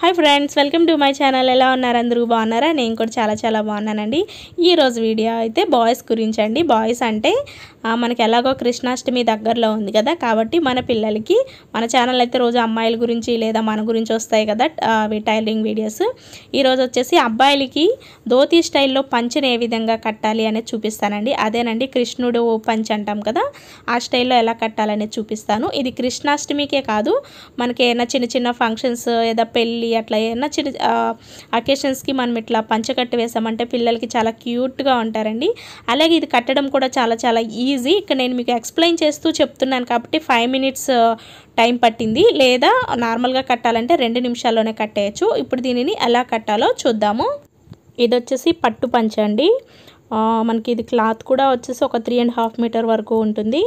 hi friends welcome to my channel ఎలా ఉన్నారు అందరూ బాగున్నారా నేను కూడా చాలా చాలా బాగున్నానండి ఈరోజు వీడియో అయితే బాయ్స్ గురించి అండి బాయ్స్ అంటే మనకి ఎలాగో కృష్ణాష్టమి దగ్గరలో ఉంది కదా కాబట్టి మన పిల్లలకి మన ఛానల్ అయితే రోజు అమ్మాయిల గురించి లేదా మన గురించి వస్తాయి కదా అవి టైలరింగ్ వీడియోస్ ఈరోజు వచ్చేసి అబ్బాయిలకి ధోతి స్టైల్లో పంచను ఏ విధంగా కట్టాలి అనేది చూపిస్తానండి అదేనండి కృష్ణుడు పంచ్ అంటాం కదా ఆ స్టైల్లో ఎలా కట్టాలనేది చూపిస్తాను ఇది కృష్ణాష్టమికే కాదు మనకి ఏమైనా చిన్న చిన్న ఫంక్షన్స్ ఏదో పెళ్ళి పెళ్ళి అట్లా ఏమన్నా చిన్న అకేషన్స్కి మనం ఇట్లా పంచకట్టు వేసామంటే పిల్లలకి చాలా క్యూట్గా ఉంటారండి అలాగే ఇది కట్టడం కూడా చాలా చాలా ఈజీ ఇక్కడ నేను మీకు ఎక్స్ప్లెయిన్ చేస్తూ చెప్తున్నాను కాబట్టి ఫైవ్ మినిట్స్ టైం పట్టింది లేదా నార్మల్గా కట్టాలంటే రెండు నిమిషాల్లోనే కట్టేయచ్చు ఇప్పుడు దీనిని ఎలా కట్టాలో చూద్దాము ఇది వచ్చేసి పట్టు పంచ అండి మనకి ఇది క్లాత్ కూడా వచ్చేసి ఒక త్రీ అండ్ హాఫ్ మీటర్ వరకు ఉంటుంది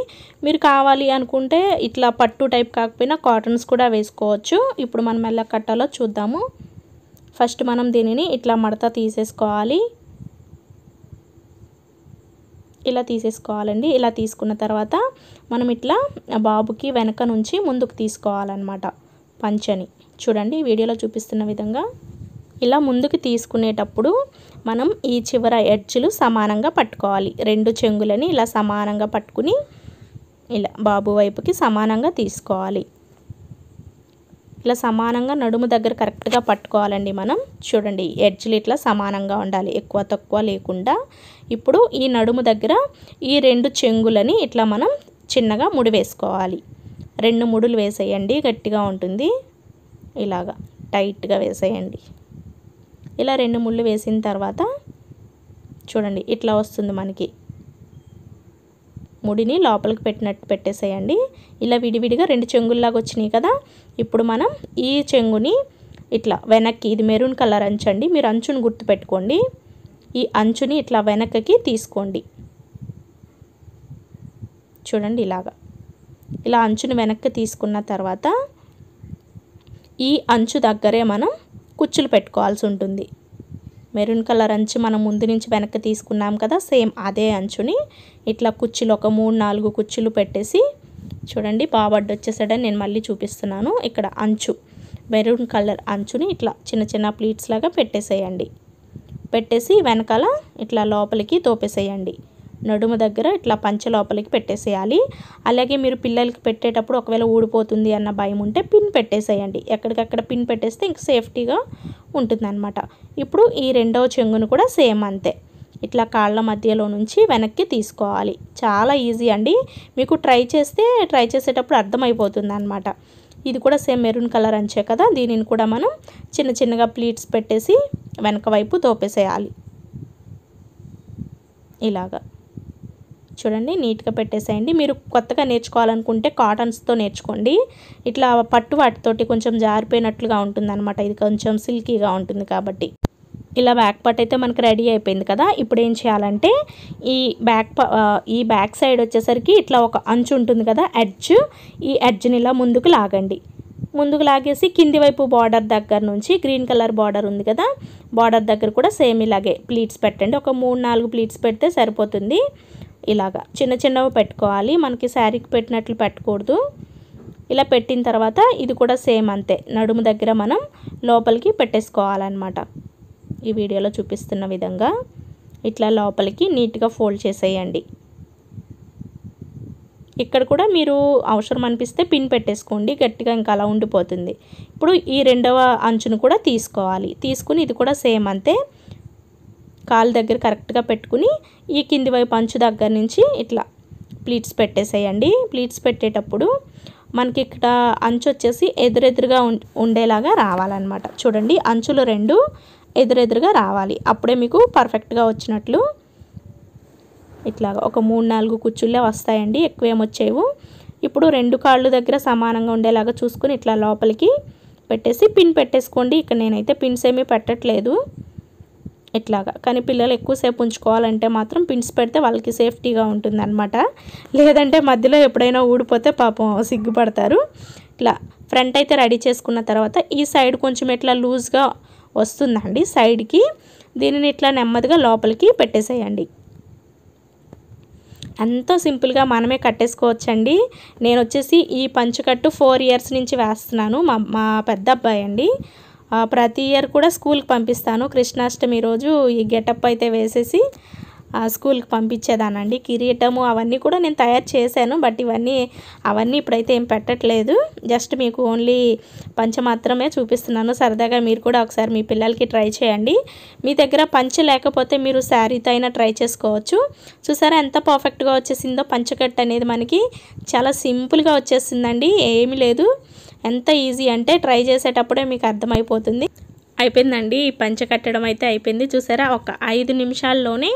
మీరు కావాలి అనుకుంటే ఇట్లా పట్టు టైప్ కాకపోయినా కాటన్స్ కూడా వేసుకోవచ్చు ఇప్పుడు మనం ఎలా కట్టాలో చూద్దాము ఫస్ట్ మనం దీనిని ఇట్లా మడత తీసేసుకోవాలి ఇలా తీసేసుకోవాలండి ఇలా తీసుకున్న తర్వాత మనం ఇట్లా బాబుకి వెనక నుంచి ముందుకు తీసుకోవాలన్నమాట పంచని చూడండి వీడియోలో చూపిస్తున్న విధంగా ఇలా ముందుకు తీసుకునేటప్పుడు మనం ఈ చివర ఎడ్జ్లు సమానంగా పట్టుకోవాలి రెండు చెంగులని ఇలా సమానంగా పట్టుకుని ఇలా బాబు వైపుకి సమానంగా తీసుకోవాలి ఇలా సమానంగా నడుము దగ్గర కరెక్ట్గా పట్టుకోవాలండి మనం చూడండి ఎడ్జ్లు ఇట్లా సమానంగా ఉండాలి ఎక్కువ తక్కువ లేకుండా ఇప్పుడు ఈ నడుము దగ్గర ఈ రెండు చెంగులని ఇట్లా మనం చిన్నగా ముడి వేసుకోవాలి రెండు ముడులు వేసేయండి గట్టిగా ఉంటుంది ఇలాగా టైట్గా వేసేయండి ఇలా రెండు ముళ్ళు వేసిన తర్వాత చూడండి ఇట్లా వస్తుంది మనకి ముడిని లోపలికి పెట్టినట్టు పెట్టేసేయండి ఇలా విడివిడిగా రెండు చెంగుల్లాగా వచ్చినాయి కదా ఇప్పుడు మనం ఈ చెంగుని ఇట్లా వెనక్కి ఇది మెరూన్ కలర్ అంచండి మీరు అంచుని గుర్తుపెట్టుకోండి ఈ అంచుని ఇట్లా వెనక్కి తీసుకోండి చూడండి ఇలాగా ఇలా అంచుని వెనక్కి తీసుకున్న తర్వాత ఈ అంచు దగ్గరే మనం కుచ్చులు పెట్టుకోవాల్సి ఉంటుంది మెరూన్ కలర్ అంచు మనం ముందు నుంచి వెనక్కి తీసుకున్నాం కదా సేమ్ అదే అంచుని ఇట్లా కుచ్చులు ఒక మూడు నాలుగు కుచ్చులు పెట్టేసి చూడండి బాబడ్డ వచ్చేసాడని నేను మళ్ళీ చూపిస్తున్నాను ఇక్కడ అంచు మెరూన్ కలర్ అంచుని ఇట్లా చిన్న చిన్న ప్లీట్స్ లాగా పెట్టేసేయండి పెట్టేసి వెనకాల ఇట్లా లోపలికి తోపేసేయండి నడుము దగ్గర ఇట్లా పంచ లోపలికి పెట్టేసేయాలి అలాగే మీరు పిల్లలకి పెట్టేటప్పుడు ఒకవేళ ఊడిపోతుంది అన్న భయం ఉంటే పిన్ పెట్టేసేయండి ఎక్కడికక్కడ పిన్ పెట్టేస్తే ఇంక సేఫ్టీగా ఉంటుందన్నమాట ఇప్పుడు ఈ రెండవ చెంగును కూడా సేమ్ అంతే ఇట్లా కాళ్ళ మధ్యలో నుంచి వెనక్కి తీసుకోవాలి చాలా ఈజీ అండి మీకు ట్రై చేస్తే ట్రై చేసేటప్పుడు అర్థమైపోతుంది అనమాట ఇది కూడా సేమ్ మెరూన్ కలర్ అంచే కదా దీనిని కూడా మనం చిన్న చిన్నగా ప్లీట్స్ పెట్టేసి వెనక వైపు తోపేసేయాలి ఇలాగా చూడండి నీట్గా పెట్టేసేయండి మీరు కొత్తగా నేర్చుకోవాలనుకుంటే కాటన్స్తో నేర్చుకోండి ఇట్లా పట్టు వాటితోటి కొంచెం జారిపోయినట్లుగా ఉంటుందన్నమాట ఇది కొంచెం సిల్కీగా ఉంటుంది కాబట్టి ఇలా బ్యాక్ పార్ట్ అయితే మనకు రెడీ అయిపోయింది కదా ఇప్పుడు ఏం చేయాలంటే ఈ బ్యాక్ ఈ బ్యాక్ సైడ్ వచ్చేసరికి ఇట్లా ఒక అంచు ఉంటుంది కదా ఎడ్జ్ ఈ ఎడ్జ్ని ఇలా ముందుకు లాగండి ముందుకు లాగేసి కింది వైపు బార్డర్ దగ్గర నుంచి గ్రీన్ కలర్ బార్డర్ ఉంది కదా బార్డర్ దగ్గర కూడా సేమ్ ఇలాగే ప్లీట్స్ పెట్టండి ఒక మూడు నాలుగు ప్లీట్స్ పెడితే సరిపోతుంది ఇలాగా చిన్న చిన్నవి పెట్టుకోవాలి మనకి శారీకి పెట్టినట్లు పెట్టకూడదు ఇలా పెట్టిన తర్వాత ఇది కూడా సేమ్ అంతే నడుము దగ్గర మనం లోపలికి పెట్టేసుకోవాలన్నమాట ఈ వీడియోలో చూపిస్తున్న విధంగా ఇట్లా లోపలికి నీట్గా ఫోల్డ్ చేసేయండి ఇక్కడ కూడా మీరు అవసరం అనిపిస్తే పిన్ పెట్టేసుకోండి గట్టిగా ఇంకా అలా ఉండిపోతుంది ఇప్పుడు ఈ రెండవ అంచును కూడా తీసుకోవాలి తీసుకుని ఇది కూడా సేమ్ అంతే కాలు దగ్గర కరెక్ట్గా పెట్టుకుని ఈ కింది వైపు అంచు దగ్గర నుంచి ఇట్లా ప్లీట్స్ పెట్టేసేయండి ప్లీట్స్ పెట్టేటప్పుడు మనకి ఇక్కడ అంచు వచ్చేసి ఎదురెదురుగా ఉండేలాగా రావాలన్నమాట చూడండి అంచులు రెండు ఎదురెదురుగా రావాలి అప్పుడే మీకు పర్ఫెక్ట్గా వచ్చినట్లు ఇట్లాగా ఒక మూడు నాలుగు కుచ్చుళ్ళే వస్తాయండి ఎక్కువ ఏమొచ్చేవు ఇప్పుడు రెండు కాళ్ళు దగ్గర సమానంగా ఉండేలాగా చూసుకుని ఇట్లా లోపలికి పెట్టేసి పిన్ పెట్టేసుకోండి ఇక్కడ నేనైతే పిన్స్ ఏమీ పెట్టట్లేదు ఎట్లాగా కానీ పిల్లలు ఎక్కువసేపు ఉంచుకోవాలంటే మాత్రం పిన్స్ పెడితే వాళ్ళకి సేఫ్టీగా అనమాట లేదంటే మధ్యలో ఎప్పుడైనా ఊడిపోతే పాపం సిగ్గుపడతారు ఇట్లా ఫ్రంట్ అయితే రెడీ చేసుకున్న తర్వాత ఈ సైడ్ కొంచెం ఇట్లా లూజ్గా వస్తుందండి సైడ్కి దీనిని ఇట్లా నెమ్మదిగా లోపలికి పెట్టేసేయండి ఎంతో సింపుల్గా మనమే కట్టేసుకోవచ్చండి నేను వచ్చేసి ఈ పంచుకట్టు ఫోర్ ఇయర్స్ నుంచి వేస్తున్నాను మా మా పెద్ద అబ్బాయి అండి ప్రతి ఇయర్ కూడా స్కూల్కి పంపిస్తాను కృష్ణాష్టమి రోజు ఈ గెటప్ అయితే వేసేసి స్కూల్కి పంపించేదానండి కిరీటము అవన్నీ కూడా నేను తయారు చేశాను బట్ ఇవన్నీ అవన్నీ ఇప్పుడైతే ఏం పెట్టట్లేదు జస్ట్ మీకు ఓన్లీ పంచ మాత్రమే చూపిస్తున్నాను సరదాగా మీరు కూడా ఒకసారి మీ పిల్లలకి ట్రై చేయండి మీ దగ్గర పంచ లేకపోతే మీరు శారీతో అయినా ట్రై చేసుకోవచ్చు చూసారా ఎంత పర్ఫెక్ట్గా వచ్చేసిందో పంచకట్ అనేది మనకి చాలా సింపుల్గా వచ్చేసిందండి ఏమీ లేదు ఎంత ఈజీ అంటే ట్రై చేసేటప్పుడే మీకు అర్థమైపోతుంది అయిపోయిందండి ఈ పంచ కట్టడం అయితే అయిపోయింది చూసారా ఒక ఐదు నిమిషాల్లోనే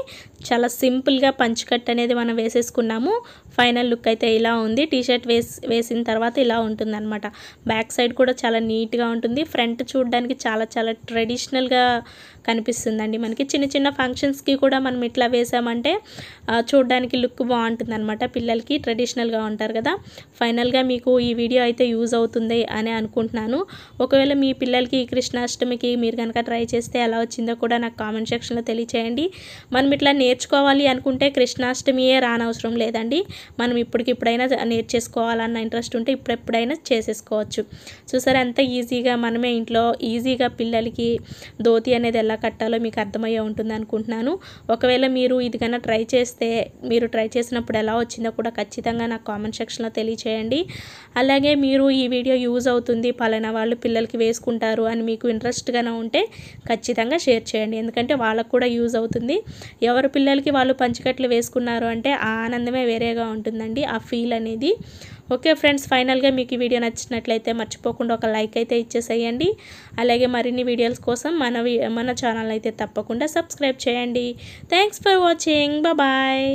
చాలా సింపుల్గా పంచ అనేది మనం వేసేసుకున్నాము ఫైనల్ లుక్ అయితే ఇలా ఉంది టీషర్ట్ వేసి వేసిన తర్వాత ఇలా ఉంటుంది అనమాట బ్యాక్ సైడ్ కూడా చాలా నీట్గా ఉంటుంది ఫ్రంట్ చూడడానికి చాలా చాలా ట్రెడిషనల్గా కనిపిస్తుందండి మనకి చిన్న చిన్న ఫంక్షన్స్కి కూడా మనం ఇట్లా వేసామంటే చూడడానికి లుక్ బాగుంటుంది అనమాట పిల్లలకి ట్రెడిషనల్గా ఉంటారు కదా ఫైనల్గా మీకు ఈ వీడియో అయితే యూజ్ అవుతుంది అని అనుకుంటున్నాను ఒకవేళ మీ పిల్లలకి కృష్ణాష్టమికి మీరు కనుక ట్రై చేస్తే ఎలా వచ్చిందో కూడా నాకు కామెంట్ సెక్షన్లో తెలియచేయండి మనం ఇట్లా నేర్చుకోవాలి అనుకుంటే కృష్ణాష్టమియే రానవసరం లేదండి మనం ఇప్పటికిప్పుడైనా నేర్చేసుకోవాలన్న ఇంట్రెస్ట్ ఉంటే ఇప్పుడెప్పుడైనా చేసేసుకోవచ్చు చూసారా ఎంత ఈజీగా మనమే ఇంట్లో ఈజీగా పిల్లలకి ధోతి అనేది ఎలా కట్టాలో మీకు అర్థమయ్యే ఉంటుంది అనుకుంటున్నాను ఒకవేళ మీరు ఇది కన్నా ట్రై చేస్తే మీరు ట్రై చేసినప్పుడు ఎలా వచ్చిందో కూడా ఖచ్చితంగా నాకు కామెంట్ సెక్షన్లో తెలియచేయండి అలాగే మీరు ఈ వీడియో యూజ్ అవుతుంది పలానా వాళ్ళు పిల్లలకి వేసుకుంటారు అని మీకు ఇంట్రెస్ట్గానే ఉంటే ఖచ్చితంగా షేర్ చేయండి ఎందుకంటే వాళ్ళకు కూడా యూజ్ అవుతుంది ఎవరు పిల్లలకి వాళ్ళు పంచికట్లు వేసుకున్నారు అంటే ఆ ఆనందమే వేరేగా ఉంటుందండి ఆ ఫీల్ అనేది ఓకే ఫ్రెండ్స్ ఫైనల్గా మీకు ఈ వీడియో నచ్చినట్లయితే మర్చిపోకుండా ఒక లైక్ అయితే ఇచ్చేసేయండి అలాగే మరిన్ని వీడియోస్ కోసం మన మన ఛానల్ అయితే తప్పకుండా సబ్స్క్రైబ్ చేయండి థ్యాంక్స్ ఫర్ వాచింగ్ బాయ్